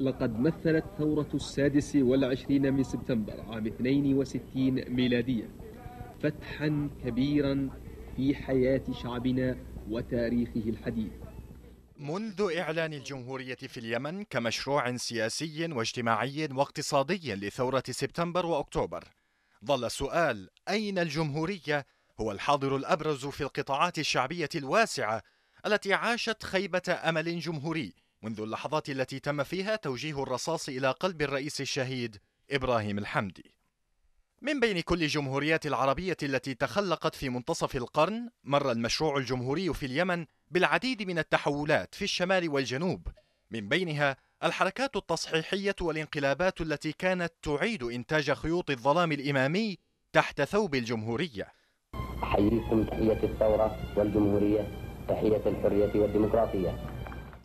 لقد مثلت ثورة السادس والعشرين من سبتمبر عام 62 ميلادية فتحا كبيرا في حياة شعبنا وتاريخه الحديث منذ إعلان الجمهورية في اليمن كمشروع سياسي واجتماعي واقتصادي لثورة سبتمبر وأكتوبر ظل السؤال أين الجمهورية هو الحاضر الأبرز في القطاعات الشعبية الواسعة التي عاشت خيبة أمل جمهوري منذ اللحظات التي تم فيها توجيه الرصاص إلى قلب الرئيس الشهيد إبراهيم الحمدي من بين كل الجمهوريات العربية التي تخلقت في منتصف القرن مر المشروع الجمهوري في اليمن بالعديد من التحولات في الشمال والجنوب من بينها الحركات التصحيحية والانقلابات التي كانت تعيد إنتاج خيوط الظلام الإمامي تحت ثوب الجمهورية أحييكم تحية الثورة والجمهورية تحية الحرية والديمقراطية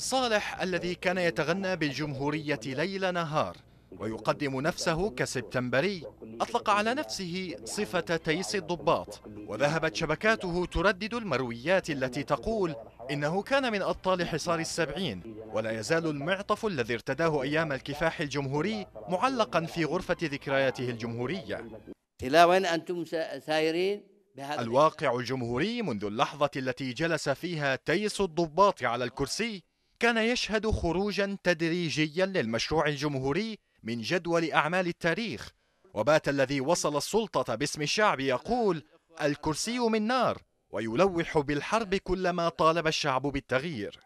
صالح الذي كان يتغنى بالجمهورية ليل نهار ويقدم نفسه كسبتمبري أطلق على نفسه صفة تيس الضباط وذهبت شبكاته تردد المرويات التي تقول إنه كان من أبطال حصار السبعين ولا يزال المعطف الذي ارتداه أيام الكفاح الجمهوري معلقا في غرفة ذكرياته الجمهورية إلى وين أنتم سائرين؟ الواقع الجمهوري منذ اللحظة التي جلس فيها تيس الضباط على الكرسي كان يشهد خروجا تدريجيا للمشروع الجمهوري من جدول أعمال التاريخ وبات الذي وصل السلطة باسم الشعب يقول الكرسي من نار ويلوح بالحرب كلما طالب الشعب بالتغيير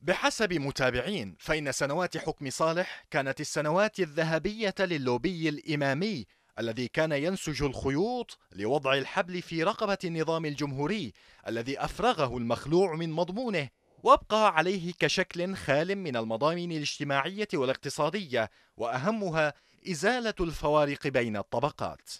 بحسب متابعين فإن سنوات حكم صالح كانت السنوات الذهبية للوبي الإمامي الذي كان ينسج الخيوط لوضع الحبل في رقبة النظام الجمهوري الذي أفرغه المخلوع من مضمونه وأبقى عليه كشكل خال من المضامين الاجتماعية والاقتصادية وأهمها إزالة الفوارق بين الطبقات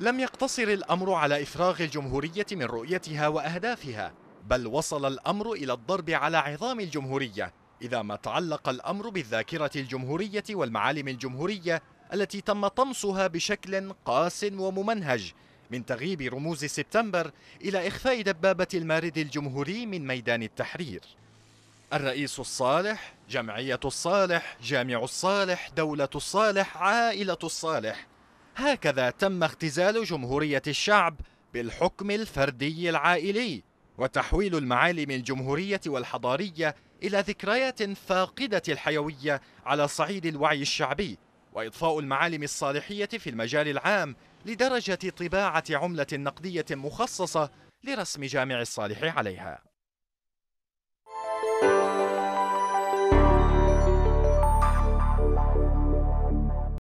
لم يقتصر الأمر على إفراغ الجمهورية من رؤيتها وأهدافها بل وصل الأمر إلى الضرب على عظام الجمهورية إذا ما تعلق الأمر بالذاكرة الجمهورية والمعالم الجمهورية التي تم طمسها بشكل قاس وممنهج من تغييب رموز سبتمبر إلى إخفاء دبابة المارد الجمهوري من ميدان التحرير الرئيس الصالح جمعية الصالح جامع الصالح دولة الصالح عائلة الصالح هكذا تم اختزال جمهورية الشعب بالحكم الفردي العائلي وتحويل المعالم الجمهورية والحضارية إلى ذكريات فاقدة الحيوية على صعيد الوعي الشعبي وإضفاء المعالم الصالحية في المجال العام لدرجة طباعة عملة نقدية مخصصة لرسم جامع الصالح عليها